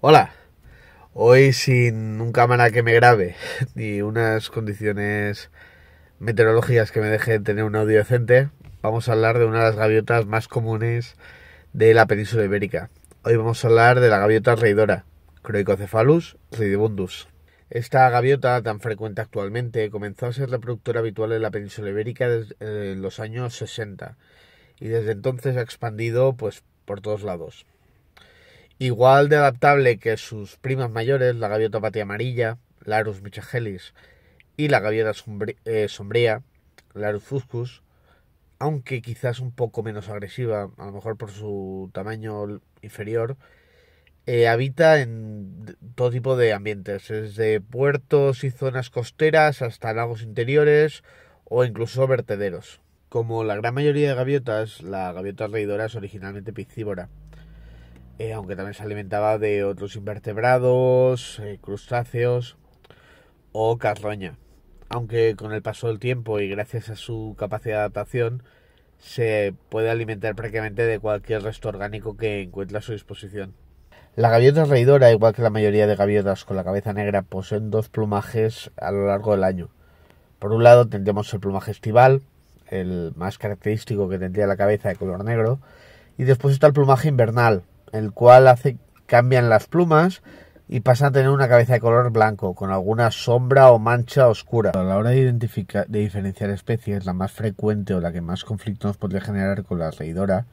Hola, hoy sin un cámara que me grabe ni unas condiciones meteorológicas que me dejen tener un audio decente, vamos a hablar de una de las gaviotas más comunes de la península ibérica. Hoy vamos a hablar de la gaviota reidora, Croicocephalus ridibundus. Esta gaviota, tan frecuente actualmente, comenzó a ser reproductora habitual en la península ibérica eh, en los años 60 y desde entonces ha expandido pues, por todos lados igual de adaptable que sus primas mayores, la gaviota patia amarilla, Larus michagelis, y la gaviota eh, sombría, Larus fuscus, aunque quizás un poco menos agresiva, a lo mejor por su tamaño inferior, eh, habita en todo tipo de ambientes, desde puertos y zonas costeras hasta lagos interiores o incluso vertederos. Como la gran mayoría de gaviotas, la gaviota reidora es originalmente piscívora eh, aunque también se alimentaba de otros invertebrados, eh, crustáceos o carroña. Aunque con el paso del tiempo y gracias a su capacidad de adaptación, se puede alimentar prácticamente de cualquier resto orgánico que encuentre a su disposición. La gaviota reidora, igual que la mayoría de gaviotas con la cabeza negra, poseen dos plumajes a lo largo del año. Por un lado tendremos el plumaje estival, el más característico que tendría la cabeza de color negro, y después está el plumaje invernal, el cual hace cambian las plumas y pasa a tener una cabeza de color blanco, con alguna sombra o mancha oscura. A la hora de, identificar, de diferenciar especies, la más frecuente o la que más conflicto nos podría generar con la reidora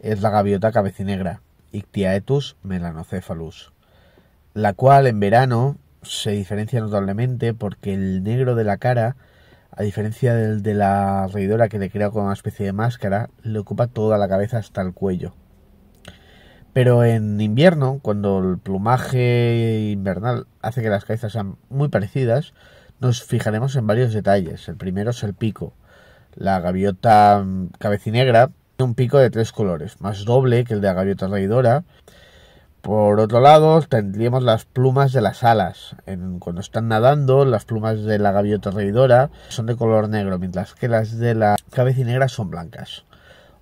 es la gaviota cabecinegra, Ictiaetus melanocephalus, la cual en verano se diferencia notablemente porque el negro de la cara, a diferencia del de la reidora que le crea con una especie de máscara, le ocupa toda la cabeza hasta el cuello. Pero en invierno, cuando el plumaje invernal hace que las cabezas sean muy parecidas, nos fijaremos en varios detalles. El primero es el pico. La gaviota mm, cabecinegra tiene un pico de tres colores, más doble que el de la gaviota reidora. Por otro lado, tendríamos las plumas de las alas. cuando están nadando, las plumas de la gaviota reidora son de color negro, mientras que las de la cabecinegra son blancas.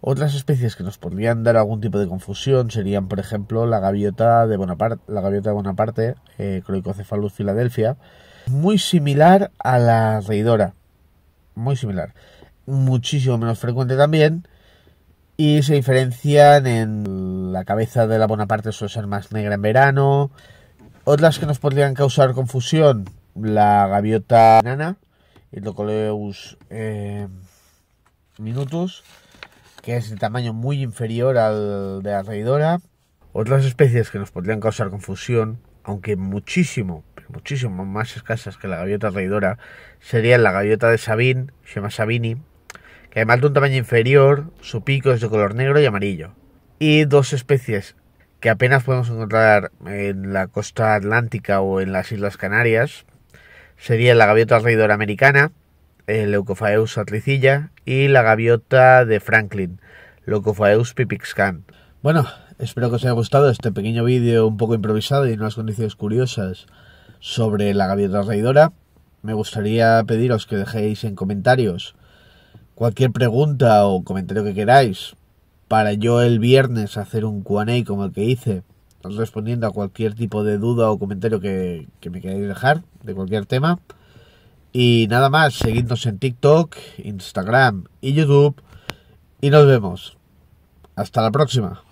Otras especies que nos podrían dar algún tipo de confusión serían, por ejemplo, la gaviota de Bonaparte, la gaviota de Bonaparte, eh, Croicocephalus philadelphia, muy similar a la reidora, muy similar, muchísimo menos frecuente también, y se diferencian en la cabeza de la Bonaparte suele ser más negra en verano. Otras que nos podrían causar confusión, la gaviota nana, el eh, minutus, que es de tamaño muy inferior al de la reidora. Otras especies que nos podrían causar confusión, aunque muchísimo, muchísimo más escasas que la gaviota reidora, serían la gaviota de Sabine, se llama Sabini, que además de un tamaño inferior, su pico es de color negro y amarillo. Y dos especies que apenas podemos encontrar en la costa atlántica o en las Islas Canarias, sería la gaviota reidora americana, el atricilla y la gaviota de Franklin, Leucophaeus pipixcan. Bueno, espero que os haya gustado este pequeño vídeo un poco improvisado y en unas condiciones curiosas sobre la gaviota reidora. Me gustaría pediros que dejéis en comentarios cualquier pregunta o comentario que queráis para yo el viernes hacer un Q&A como el que hice, respondiendo a cualquier tipo de duda o comentario que, que me queráis dejar de cualquier tema. Y nada más, seguidnos en TikTok, Instagram y YouTube. Y nos vemos. Hasta la próxima.